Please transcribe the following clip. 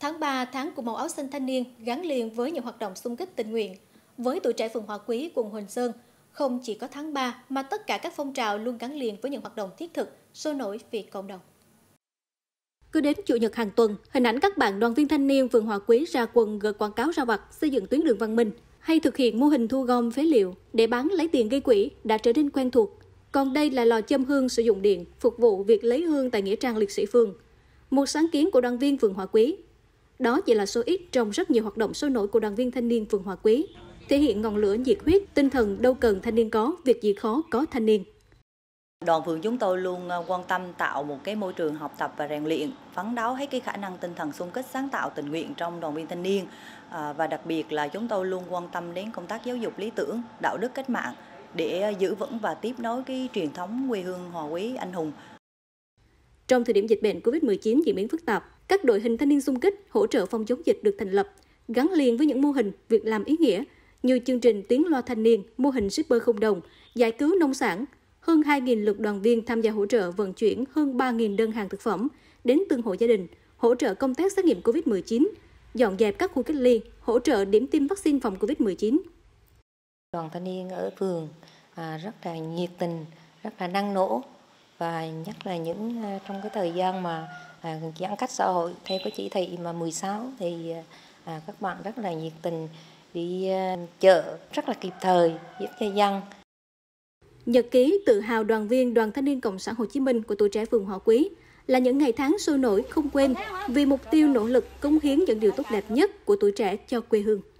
Tháng 3, tháng của màu áo xanh thanh niên gắn liền với những hoạt động xung kích tình nguyện. Với tuổi trẻ phường Hòa Quý, quận Huỳnh Sơn, không chỉ có tháng 3 mà tất cả các phong trào luôn gắn liền với những hoạt động thiết thực, sôi nổi vì cộng đồng. Cứ đến Chủ nhật hàng tuần, hình ảnh các bạn đoàn viên thanh niên phường Hòa Quý ra quần gợi quảng cáo ra vặt xây dựng tuyến đường văn minh hay thực hiện mô hình thu gom phế liệu để bán lấy tiền gây quỹ đã trở nên quen thuộc. Còn đây là lò châm hương sử dụng điện, phục vụ việc lấy hương tại Nghĩa trang Liệt sĩ Phường. Một sáng kiến của đoàn viên phường Hòa Quý đó chỉ là số ít trong rất nhiều hoạt động sôi nổi của đoàn viên thanh niên phường Hòa Quý, thể hiện ngọn lửa nhiệt huyết, tinh thần đâu cần thanh niên có, việc gì khó có thanh niên. Đoàn phường chúng tôi luôn ờ, quan tâm tạo một cái môi trường học tập và rèn luyện, phấn đấu hết cái khả năng tinh thần xung kích sáng tạo tình nguyện trong đoàn viên thanh niên ờ, và đặc biệt là chúng tôi luôn quan tâm đến công tác giáo dục lý tưởng, đạo đức cách mạng để giữ vững và tiếp nối cái truyền thống quê hương Hòa Quý anh hùng trong thời điểm dịch bệnh COVID-19 diễn biến phức tạp, các đội hình thanh niên xung kích hỗ trợ phòng chống dịch được thành lập, gắn liền với những mô hình việc làm ý nghĩa như chương trình tiếng loa thanh niên, mô hình shipper không đồng, giải cứu nông sản. Hơn 2.000 lượt đoàn viên tham gia hỗ trợ vận chuyển hơn 3.000 đơn hàng thực phẩm đến từng hộ gia đình, hỗ trợ công tác xét nghiệm COVID-19, dọn dẹp các khu cách ly, hỗ trợ điểm tiêm vaccine phòng COVID-19. Đoàn thanh niên ở phường à, rất là nhiệt tình, rất là năng nổ và nhất là những ờ, trong cái thời gian mà à, giãn cách xã hội theo cái chỉ thị mà 16 thì ờ, à, các bạn rất là nhiệt tình đi à, chợ rất là kịp thời giúp cho dân. Nhật ký tự hào đoàn viên Đoàn Thanh niên Cộng sản Hồ Chí Minh của tuổi trẻ phường Hòa Quý là những ngày tháng sôi nổi không quên vì mục tiêu nỗ lực cống hiến những điều tốt đẹp nhất của tuổi trẻ cho quê hương.